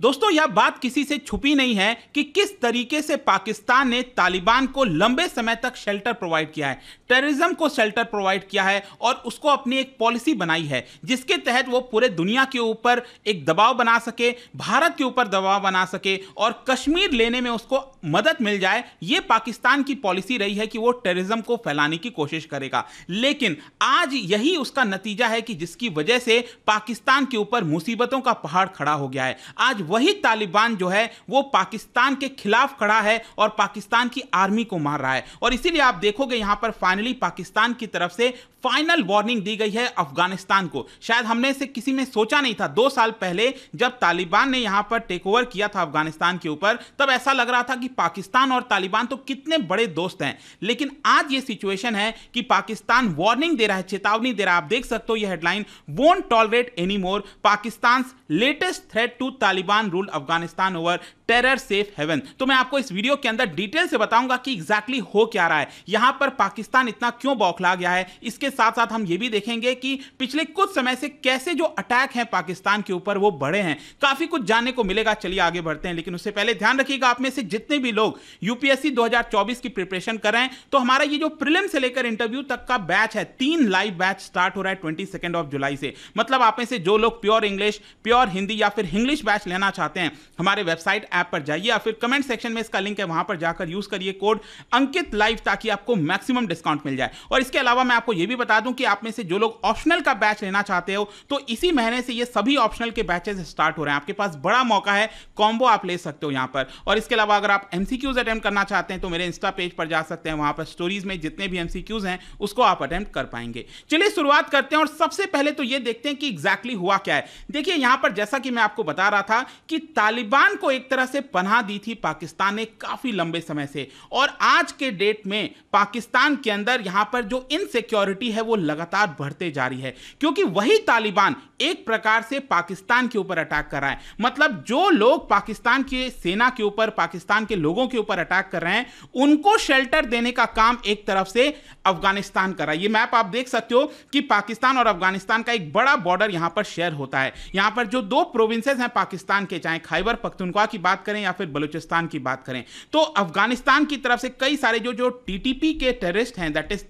दोस्तों यह बात किसी से छुपी नहीं है कि किस तरीके से पाकिस्तान ने तालिबान को लंबे समय तक शेल्टर प्रोवाइड किया है टेररिज्म को शेल्टर प्रोवाइड किया है और उसको अपनी एक पॉलिसी बनाई है जिसके तहत वो पूरे दुनिया के ऊपर एक दबाव बना सके भारत के ऊपर दबाव बना सके और कश्मीर लेने में उसको मदद मिल जाए ये पाकिस्तान की पॉलिसी रही है कि वो टेररिज्म को फैलाने की कोशिश करेगा लेकिन आज यही उसका नतीजा है कि जिसकी वजह से पाकिस्तान के ऊपर मुसीबतों का पहाड़ खड़ा हो गया है आज वही तालिबान जो है वो पाकिस्तान के खिलाफ खड़ा है और पाकिस्तान की आर्मी को मार रहा है और इसीलिए आप देखोगे यहां पर फाइनली पाकिस्तान की तरफ से फाइनल वार्निंग दी गई है अफगानिस्तान को शायद हमने इसे किसी ने सोचा नहीं था दो साल पहले जब तालिबान ने यहां पर टेक ओवर किया था अफगानिस्तान के ऊपर तब ऐसा लग रहा था कि पाकिस्तान और तालिबान तो कितने बड़े दोस्त हैं लेकिन आज ये सिचुएशन है कि पाकिस्तान वार्निंग दे रहा है चेतावनी दे रहा है आप देख सकते हो यह headline won't tolerate any more Pakistan latest threat to Taliban Taliban rule Afghanistan over terror safe haven तो मैं आपको इस वीडियो के अंदर डिटेल से बताऊंगा कि एग्जैक्टली exactly हो क्या रहा है यहां पर पाकिस्तान इतना क्यों बौखला गया है इसके साथ साथ हम ये भी देखेंगे कि पिछले कुछ समय से कैसे जो अटैक है पाकिस्तान के ऊपर वो बढ़े हैं काफी कुछ जानने को मिलेगा चलिए आगे बढ़ते हैं लेकिन उससे पहले ध्यान रखिएगा आप में से जितने भी लोग यूपीएससी दो की प्रिपरेशन कर रहे हैं तो हमारा ये जो प्रिलिम से लेकर इंटरव्यू तक का बैच है तीन लाइव बैच स्टार्ट हो रहा है ट्वेंटी ऑफ जुलाई से मतलब आप में से जो लोग प्योर इंग्लिश प्योर हिंदी या फिर इंग्लिश बैच लेना करना चाहते हैं हमारे वेबसाइट ऐप पर जाइए या फिर कमेंट सेक्शन में इसका लिंक है वहां पर जाकर यूज करिए कोड अंकित लाइव ताकि आपको मैक्सिमम डिस्काउंट मिल जाए और इसके अलावा मैं आपको यह भी बता दूं कि आप में से जो लोग ऑप्शनल का बैच लेना चाहते हो तो इसी महीने से ये सभी ऑप्शनल के बैचेस स्टार्ट हो रहे हैं आपके पास बड़ा मौका है कॉम्बो आप ले सकते हो यहां पर और इसके अलावा अगर आप एमसीक्यूज अटेम्प्ट करना चाहते हैं तो मेरे इंस्टा पेज पर जा सकते हैं वहां पर स्टोरीज में जितने भी एमसीक्यूज हैं उसको आप अटेम्प्ट कर पाएंगे चलिए शुरुआत करते हैं और सबसे पहले तो ये देखते हैं कि एग्जैक्टली exactly हुआ क्या है देखिए यहां पर जैसा कि मैं आपको बता रहा था कि तालिबान को एक तरह से पनाह दी थी पाकिस्तान ने काफ़ी लंबे समय से और आज के डेट में पाकिस्तान के अंदर यहां पर जो इनसिक्योरिटी है वो लगातार बढ़ते जा रही है क्योंकि वही तालिबान एक प्रकार से पाकिस्तान के ऊपर अटैक कर रहा है मतलब जो लोग पाकिस्तान की सेना के ऊपर पाकिस्तान के लोगों के ऊपर अटैक कर रहे हैं उनको शेल्टर देने का काम एक तरफ से अफगानिस्तान कर रहा है ये मैप आप देख सकते हो कि पाकिस्तान और अफगानिस्तान का एक बड़ा बॉर्डर यहां पर शेयर होता है यहां पर जो दो प्रोविंसेस हैं पाकिस्तान पाकिस्तान के चाहे खैबर पख्तुनख्वा की बात करें या फिर बलूचिस्तान की बात करें तो अफगानिस्तान की तरफ से कई सारे जो जो टी के टेररिस्ट हैं दैट इज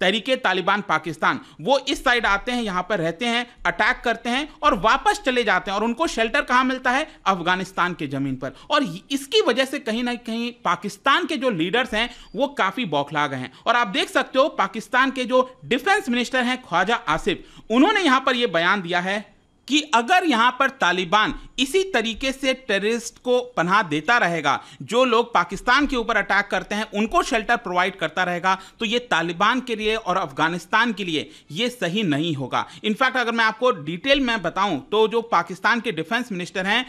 तरीके तालिबान पाकिस्तान वो इस साइड आते हैं यहाँ पर रहते हैं अटैक करते हैं और वापस चले जाते हैं और उनको शेल्टर कहाँ मिलता है अफगानिस्तान के जमीन पर और इसकी वजह से कहीं ना कहीं पाकिस्तान के जो लीडर्स हैं वो काफी बौखला गए हैं और आप देख सकते हो पाकिस्तान के जो डिफेंस मिनिस्टर हैं ख्वाजा आसिफ उन्होंने यहां पर यह बयान दिया है कि अगर यहाँ पर तालिबान इसी तरीके से टेररिस्ट को पनाह देता रहेगा जो लोग पाकिस्तान के ऊपर अटैक करते हैं उनको शेल्टर प्रोवाइड करता रहेगा तो ये तालिबान के लिए और अफगानिस्तान के लिए ये सही नहीं होगा इनफैक्ट अगर मैं आपको डिटेल में बताऊं तो जो पाकिस्तान के डिफेंस मिनिस्टर हैं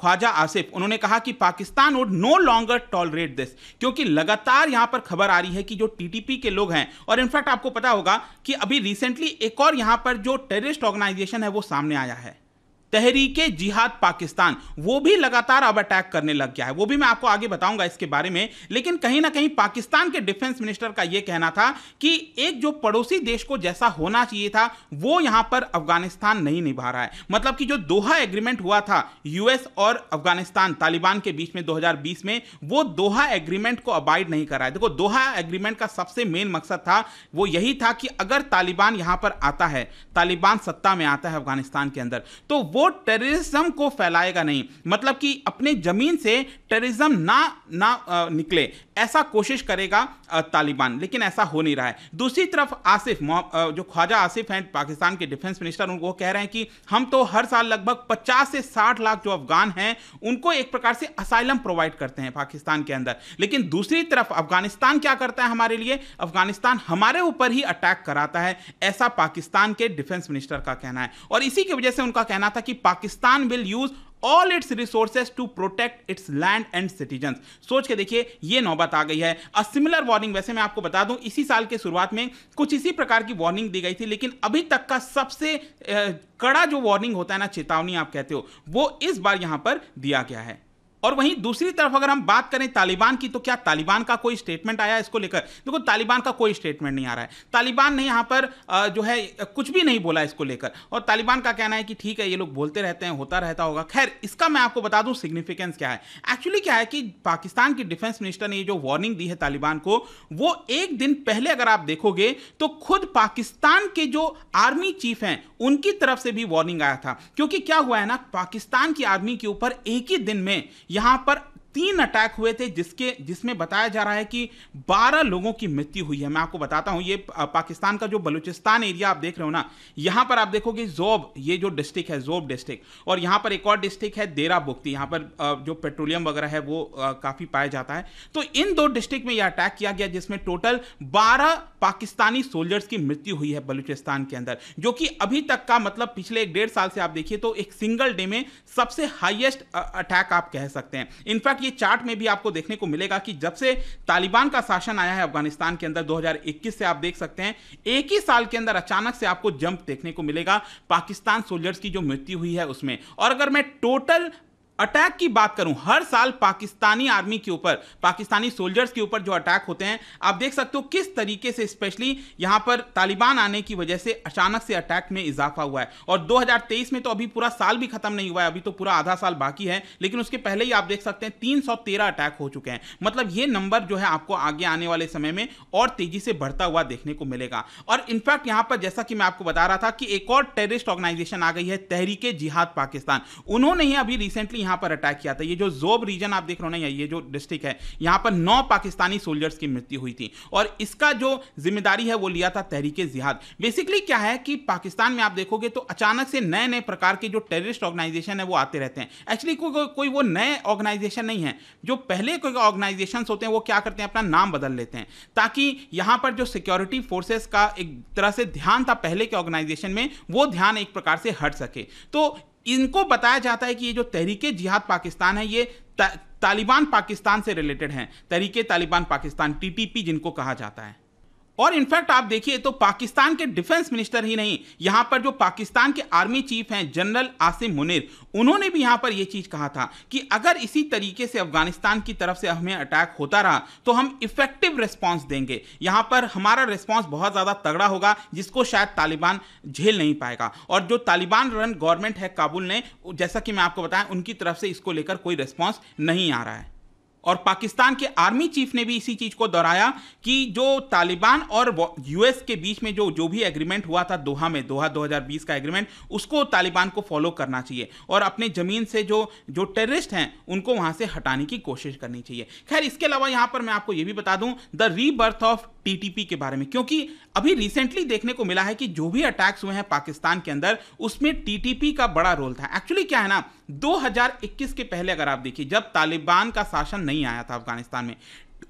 ख्वाजा आसिफ उन्होंने कहा कि Pakistan would no longer tolerate this क्योंकि लगातार यहाँ पर खबर आ रही है कि जो टी के लोग हैं और इनफैक्ट आपको पता होगा कि अभी रिसेंटली एक और यहाँ पर जो टेररिस्ट ऑर्गेनाइजेशन है वो सामने आया आया है तहरीके जिहाद पाकिस्तान वो भी लगातार अब अटैक करने लग गया है वो भी मैं आपको आगे बताऊंगा इसके बारे में लेकिन कहीं ना कहीं पाकिस्तान के डिफेंस मिनिस्टर का ये कहना था कि एक जो पड़ोसी देश को जैसा होना चाहिए था वो यहां पर अफगानिस्तान नहीं निभा रहा है मतलब कि जो दोहा एग्रीमेंट हुआ था यूएस और अफगानिस्तान तालिबान के बीच में दो में वो दोहा एग्रीमेंट को अबाइड नहीं कर रहा है देखो दोहा एग्रीमेंट का सबसे मेन मकसद था वो यही था कि अगर तालिबान यहां पर आता है तालिबान सत्ता में आता है अफगानिस्तान के अंदर तो वो टेररिज्म को फैलाएगा नहीं मतलब कि अपने ज़मीन से टेररिज्म ना ना निकले ऐसा कोशिश करेगा तालिबान लेकिन ऐसा हो नहीं रहा है दूसरी तरफ आसिफ जो ख्वाजा आसिफ हैं पाकिस्तान के डिफेंस मिनिस्टर उनको कह रहे हैं कि हम तो हर साल लगभग 50 से 60 लाख जो अफगान हैं उनको एक प्रकार से असाइलम प्रोवाइड करते हैं पाकिस्तान के अंदर लेकिन दूसरी तरफ अफगानिस्तान क्या करता है हमारे लिए अफगानिस्तान हमारे ऊपर ही अटैक कराता है ऐसा पाकिस्तान के डिफेंस मिनिस्टर का कहना है और इसी की वजह से उनका कहना था कि Pakistan will use all its resources to protect its land and citizen सोच के देखिए ये नौबत आ गई है अ सिमिलर वार्निंग वैसे मैं आपको बता दूं इसी साल के शुरुआत में कुछ इसी प्रकार की वार्निंग दी गई थी लेकिन अभी तक का सबसे कड़ा जो वार्निंग होता है ना चेतावनी आप कहते हो वो इस बार यहां पर दिया गया है और वहीं दूसरी तरफ अगर हम बात करें तालिबान की तो क्या तालिबान का कोई स्टेटमेंट आया इसको लेकर देखो तालिबान का कोई स्टेटमेंट नहीं आ रहा है तालिबान ने यहाँ पर जो है कुछ भी नहीं बोला इसको लेकर और तालिबान का कहना है कि ठीक है ये लोग बोलते रहते हैं होता रहता होगा खैर इसका मैं आपको बता दूं सिग्निफिकेंस क्या है एक्चुअली क्या है कि पाकिस्तान की डिफेंस मिनिस्टर ने ये जो वार्निंग दी है तालिबान को वो एक दिन पहले अगर आप देखोगे तो खुद पाकिस्तान के जो आर्मी चीफ हैं उनकी तरफ से भी वार्निंग आया था क्योंकि क्या हुआ है ना पाकिस्तान की आर्मी के ऊपर एक ही दिन में यहां पर तीन अटैक हुए थे जिसके जिसमें बताया जा रहा है कि 12 लोगों की मृत्यु हुई है मैं आपको बताता हूं ये पाकिस्तान का जो बलूचिस्तान एरिया आप देख रहे हो ना यहां पर आप देखोगे जोब ये जो डिस्ट्रिक्ट है जोब डिस्ट्रिक्ट और यहां पर एक और डिस्ट्रिक्ट है देरा बुक्ती यहां पर जो पेट्रोलियम वगैरह है वो काफ़ी पाया जाता है तो इन दो डिस्ट्रिक्ट में यह अटैक किया गया जिसमें टोटल बारह पाकिस्तानी सोल्जर्स की मृत्यु हुई है बलूचिस्तान के अंदर जो कि अभी तक का मतलब पिछले एक डेढ़ साल से आप देखिए तो एक सिंगल डे में सबसे हाइएस्ट अटैक आप कह सकते हैं इनफैक्ट के चार्ट में भी आपको देखने को मिलेगा कि जब से तालिबान का शासन आया है अफगानिस्तान के अंदर 2021 से आप देख सकते हैं एक ही साल के अंदर अचानक से आपको जंप देखने को मिलेगा पाकिस्तान सोल्जर्स की जो मृत्यु हुई है उसमें और अगर मैं टोटल अटैक की बात करूं हर साल पाकिस्तानी आर्मी के ऊपर पाकिस्तानी सोल्जर्स के ऊपर जो अटैक होते हैं आप देख सकते हो किस तरीके से स्पेशली यहां पर तालिबान आने की वजह से अचानक से अटैक में इजाफा हुआ है और 2023 में तो अभी पूरा साल भी खत्म नहीं हुआ है अभी तो पूरा आधा साल बाकी है लेकिन उसके पहले ही आप देख सकते हैं तीन अटैक हो चुके हैं मतलब ये नंबर जो है आपको आगे आने वाले समय में और तेजी से बढ़ता हुआ देखने को मिलेगा और इनफैक्ट यहां पर जैसा कि मैं आपको बता रहा था कि एक और टेररिस्ट ऑर्गेनाइजेशन आ गई है तहरीके जिहाद पाकिस्तान उन्होंने ही अभी रिसेंटली यहां पर अटैक किया था ये जो जोब रीजन आप देख रहे हो ना ये जो डिस्ट्रिक्ट है यहां पर नौ पाकिस्तानी सोल्जर्स की मृत्यु हुई थी और इसका जो जिम्मेदारी है वो लिया था तहरीके जिहाद बेसिकली क्या है कि पाकिस्तान में आप देखोगे तो अचानक से नए नए प्रकार के जो टेररिस्ट ऑर्गेनाइजेशन है वो आते रहते हैं एक्चुअली कोई कोई वो नए ऑर्गेनाइजेशन नहीं है जो पहले कोई ऑर्गेनाइजेशन होते हैं वो क्या करते हैं अपना नाम बदल लेते हैं ताकि यहां पर जो सिक्योरिटी फोर्सेस का एक तरह से ध्यान था पहले के ऑर्गेनाइजेशन में वो ध्यान एक प्रकार से हट सके तो इनको बताया जाता है कि ये जो तहरीके जिहाद पाकिस्तान है ये ता, तालिबान पाकिस्तान से रिलेटेड हैं तरीके तालिबान पाकिस्तान टीटीपी जिनको कहा जाता है और इनफैक्ट आप देखिए तो पाकिस्तान के डिफेंस मिनिस्टर ही नहीं यहां पर जो पाकिस्तान के आर्मी चीफ हैं जनरल आसिम मुनिर उन्होंने भी यहां पर यह चीज कहा था कि अगर इसी तरीके से अफगानिस्तान की तरफ से हमें अटैक होता रहा तो हम इफेक्टिव रिस्पॉन्स देंगे यहां पर हमारा रिस्पॉन्स बहुत ज्यादा तगड़ा होगा जिसको शायद तालिबान झेल नहीं पाएगा और जो तालिबान रन गवर्नमेंट है काबुल ने जैसा कि मैं आपको बताया उनकी तरफ से इसको लेकर कोई रिस्पॉन्स नहीं आ रहा है और पाकिस्तान के आर्मी चीफ ने भी इसी चीज को दोहराया कि जो तालिबान और यूएस के बीच में जो जो भी एग्रीमेंट हुआ था दोहा में दोहा 2020 का एग्रीमेंट उसको तालिबान को फॉलो करना चाहिए और अपने जमीन से जो जो टेररिस्ट हैं उनको वहां से हटाने की कोशिश करनी चाहिए खैर इसके अलावा यहां पर मैं आपको यह भी बता दूं द रीबर्थ ऑफ टीटीपी के बारे में क्योंकि अभी रिसेंटली देखने को मिला है कि जो भी अटैक्स हुए हैं पाकिस्तान के अंदर उसमें टीटीपी का बड़ा रोल था एक्चुअली क्या है ना 2021 के पहले अगर आप देखिए जब तालिबान का शासन नहीं आया था अफगानिस्तान में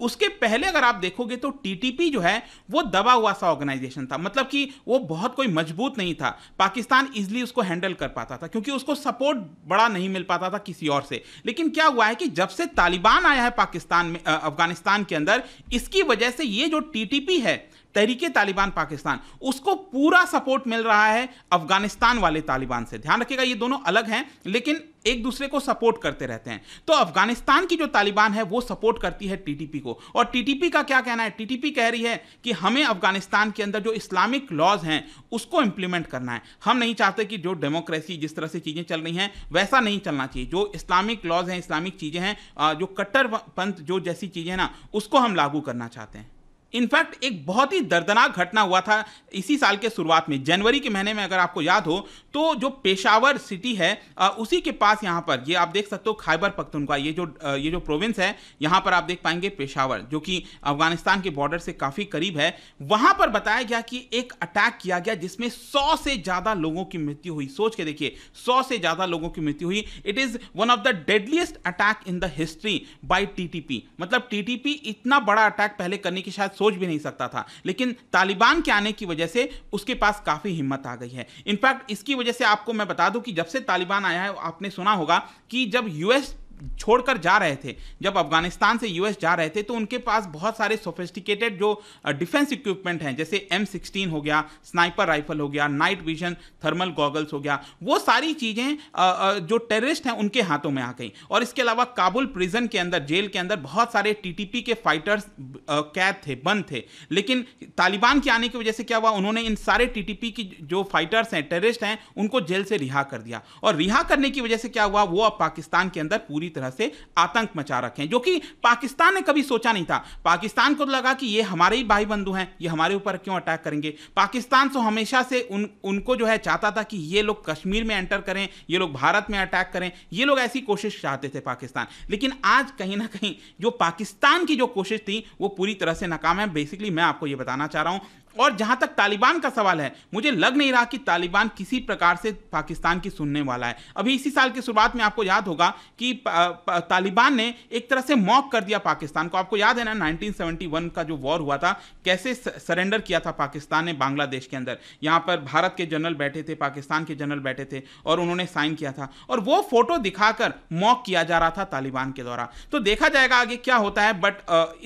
उसके पहले अगर आप देखोगे तो टीटीपी जो है वो दबा हुआ सा ऑर्गेनाइजेशन था मतलब कि वो बहुत कोई मजबूत नहीं था पाकिस्तान इजिली उसको हैंडल कर पाता था क्योंकि उसको सपोर्ट बड़ा नहीं मिल पाता था किसी और से लेकिन क्या हुआ है कि जब से तालिबान आया है पाकिस्तान में अफगानिस्तान के अंदर इसकी वजह से ये जो टीटीपी है तहरीके तालिबान पाकिस्तान उसको पूरा सपोर्ट मिल रहा है अफगानिस्तान वाले तालिबान से ध्यान रखिएगा ये दोनों अलग हैं लेकिन एक दूसरे को सपोर्ट करते रहते हैं तो अफगानिस्तान की जो तालिबान है वो सपोर्ट करती है टीटीपी को और टीटीपी का क्या कहना है टीटीपी कह रही है कि हमें अफगानिस्तान के अंदर जो इस्लामिक लॉज हैं उसको इंप्लीमेंट करना है हम नहीं चाहते कि जो डेमोक्रेसी जिस तरह से चीज़ें चल रही हैं वैसा नहीं चलना चाहिए जो इस्लामिक लॉज हैं इस्लामिक चीज़ें हैं जो कट्टरपंथ जो जैसी चीज़ें ना उसको हम लागू करना चाहते हैं इनफैक्ट एक बहुत ही दर्दनाक घटना हुआ था इसी साल के शुरुआत में जनवरी के महीने में अगर आपको याद हो तो जो पेशावर सिटी है उसी के पास यहाँ पर ये आप देख सकते हो खाइबर पख्तूनख्वा ये जो ये जो प्रोविंस है यहाँ पर आप देख पाएंगे पेशावर जो कि अफगानिस्तान के बॉर्डर से काफ़ी करीब है वहाँ पर बताया गया कि एक अटैक किया गया जिसमें सौ से ज़्यादा लोगों की मृत्यु हुई सोच के देखिए सौ से ज़्यादा लोगों की मृत्यु हुई it is one of the deadliest attack in the history by टी मतलब टी इतना बड़ा अटैक पहले करने की शायद सोच भी नहीं सकता था लेकिन तालिबान के आने की वजह से उसके पास काफ़ी हिम्मत आ गई है इनफैक्ट इसकी वजह से आपको मैं बता दूं कि जब से तालिबान आया है आपने सुना होगा कि जब यूएस छोड़कर जा रहे थे जब अफगानिस्तान से यूएस जा रहे थे तो उनके पास बहुत सारे सोफिस्टिकेटेड जो डिफेंस इक्विपमेंट हैं जैसे एम सिक्सटीन हो गया स्नाइपर राइफल हो गया नाइट विजन थर्मल गॉगल्स हो गया वो सारी चीज़ें जो टेररिस्ट हैं उनके हाथों में आ गई और इसके अलावा काबुल प्रिजन के अंदर जेल के अंदर बहुत सारे टी के फाइटर्स कैद थे बंद थे लेकिन तालिबान के आने की वजह से क्या हुआ उन्होंने इन सारे टी की जो फाइटर्स हैं टेररिस्ट हैं उनको जेल से रिहा कर दिया और रिहा करने की वजह से क्या हुआ वो अब पाकिस्तान के अंदर पूरी पूरी तरह से आतंक मचा रखे हैं जो कि पाकिस्तान ने कभी सोचा नहीं था पाकिस्तान को तो लगा कि ये हमारे ही भाई बंधु हैं ये हमारे ऊपर क्यों अटैक करेंगे पाकिस्तान तो हमेशा से उन उनको जो है चाहता था कि ये लोग कश्मीर में एंटर करें ये लोग भारत में अटैक करें ये लोग ऐसी कोशिश चाहते थे पाकिस्तान लेकिन आज कहीं ना कहीं जो पाकिस्तान की जो कोशिश थी वो पूरी तरह से नाकाम है बेसिकली मैं आपको ये बताना चाह रहा हूँ और जहां तक तालिबान का सवाल है मुझे लग नहीं रहा कि तालिबान किसी प्रकार से पाकिस्तान की सुनने वाला है अभी इसी साल की शुरुआत में आपको याद होगा कि तालिबान ने एक तरह से मॉक कर दिया पाकिस्तान को आपको याद है ना 1971 का जो वॉर हुआ था कैसे सरेंडर किया था पाकिस्तान ने बांग्लादेश के अंदर यहां पर भारत के जनरल बैठे थे पाकिस्तान के जनरल बैठे थे और उन्होंने साइन किया था और वो फोटो दिखाकर मॉक किया जा रहा था तालिबान के द्वारा तो देखा जाएगा आगे क्या होता है बट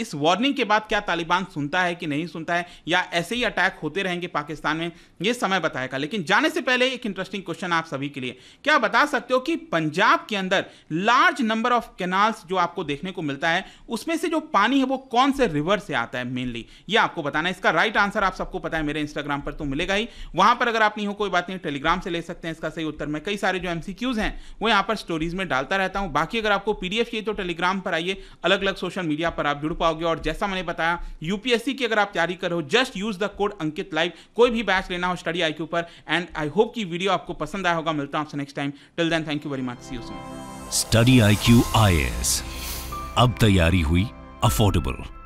इस वार्निंग के बाद क्या तालिबान सुनता है कि नहीं सुनता है या ऐसे ही ही अटैक होते रहेंगे पाकिस्तान में ये समय बताएगा लेकिन जाने से पहले एक इंटरेस्टिंग क्वेश्चन आप सभी के लिए क्या बता सकते हो कि पंजाब के अंदर लार्ज नंबर ऑफ कैनाल्स जो आपको देखने को मिलता है उसमें से जो पानी है वो कौन से रिवर से आता है मेनली ये आपको बताना है इसका राइट आंसर आप सबको पता है मेरे इंस्टाग्राम पर तो मिलेगा ही वहां पर अगर आप नहीं हो कोई बात नहीं टेलीग्राम से ले सकते हैं इसका सही उत्तर में कई सारे जो एमसीक्यूज हैं वो यहाँ पर स्टोरीज में डालता रहता हूँ बाकी अगर आपको पीडीएफ चाहिए तो टेलीग्राम पर आइए अलग अलग सोशल मीडिया पर आप जुड़ पाओगे और जैसा मैंने बताया यूपीएससी की अगर आप तैयारी करो just use the code Ankit live कोई भी बैच लेना हो स्टडी आई पर एंड आई होप की वीडियो आपको पसंद आया होगा मिलता हूं आपसे next time till then thank you very much see you soon study I Q अब तैयारी हुई अफोर्डेबल